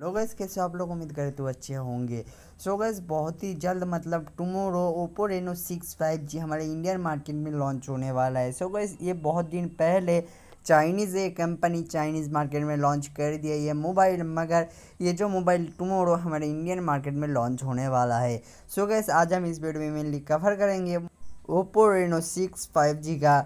लोगस कैसे आप लोग उम्मीद करें तो अच्छे होंगे सो so गैस बहुत ही जल्द मतलब tomorrow Oppo Reno six five G हमारे इंडियन मार्केट में लॉन्च होने वाला है सो so गैस ये बहुत दिन पहले चाइनीज़ ये कंपनी चाइनीज़ मार्केट में लॉन्च कर दिया ये मोबाइल मगर ये जो मोबाइल टुमोरो हमारे इंडियन मार्केट में लॉन्च होने वाला है सो so गैस आज हम इस वीडियो में मेनली कवर करेंगे Oppo Reno six five G का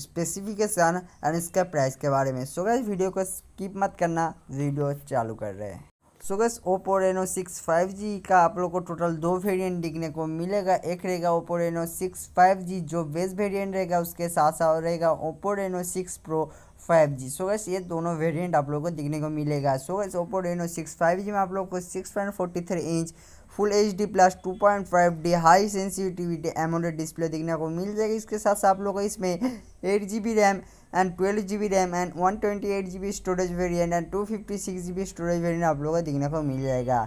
स्पेसिफिकेशन एंड इसका प्राइस के बारे में सो गैस वीडियो को स्किप मत करना वीडियो चालू कर रहे हैं so guys Oppo Reno six five G का आप लोग को टोटल दो वेरिएंट देखने को मिलेगा एक रहेगा Oppo Reno six five G जो बेस्ट वेरिएंट रहेगा उसके साथ साथ रहेगा Oppo Reno six pro five G so guys ये दोनों वेरिएंट आप लोगों को दिखने को मिलेगा so guys Oppo Reno six five G में आप लोग को six point forty three inch full H D plus two point five D high sensitivity AMOLED display देखने को मिल जाएगी इसके साथ साथ आप लोगों को इसमें eight G B RAM and twelve G B RAM and one twenty eight G B storage variant and two fifty six G B storage variant आप लोगों को देखने को मिल जाएगा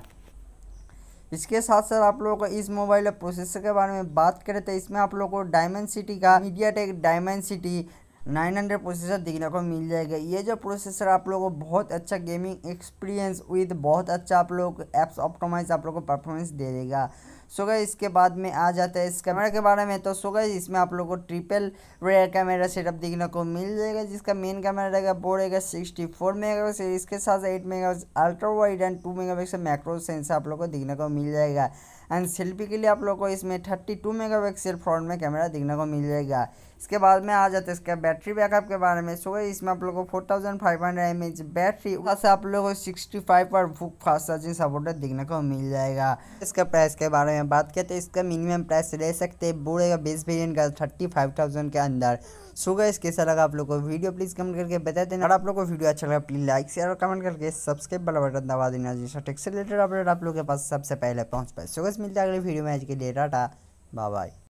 इसके साथ साथ आप लोगों को इस मोबाइल प्रोसेसर के बारे में बात करें तो इसमें आप लोगों को डायमंड सिटी का MediaTek Dimensity nine hundred processor देखने को मिल जाएगा ये जो प्रोसेसर आप लोगों को बहुत अच्छा गेमिंग एक्सपीरियंस विद बहुत अच्छा आप लोग एप्स ऑप्टोमाइज आप लोग को परफॉर्मेंस दे देगा सो गई इसके बाद में आ जाता है इस कैमरा के बारे में तो सो गई इसमें आप लोग को ट्रिपल रेयर कैमरा सेटअप देखने को मिल जाएगा जिसका मेन कैमरा रहेगा वो रहेगा सिक्सटी फोर मेगा इसके साथ eight mega ultra wide and two megapixel macro sensor आप लोग को देखने को मिल जाएगा एंड सेल्फी के लिए आप लोग को इसमें thirty two megapixel front में कैमरा देखने को मिल जाएगा इसके बाद में आ जाते हैं इसका बैटरी बैकअप के बारे में सो इसमें आप लोग को four thousand five hundred M H battery से आप लोग को सिक्सटी फाइव पर बुक फास्ट चार्जिंग सपोर्टर देखने को मिल जाएगा इसका प्राइस के बारे में बात करते हैं इसका मिनिमम प्राइस ले सकते हैं बूढ़े का बेस वेरियंट का थर्टी फाइव थाउजेंड के अंदर सो इस कैसा लगा आप लोग को वीडियो प्लीज़ कमेंट करके बता देना और आप लोग को वीडियो अच्छा लगा प्लीज़ लाइक शेयर और कमेंट करके सब्सक्राइब वाला बटन दबा देना जिससे टेक्स रिलेटेड अपडेट आप लोग के पास सबसे पहले पहुंच पाए सो गैस मिलते हैं अगले वीडियो में आज के लिए डाटा बाय बाय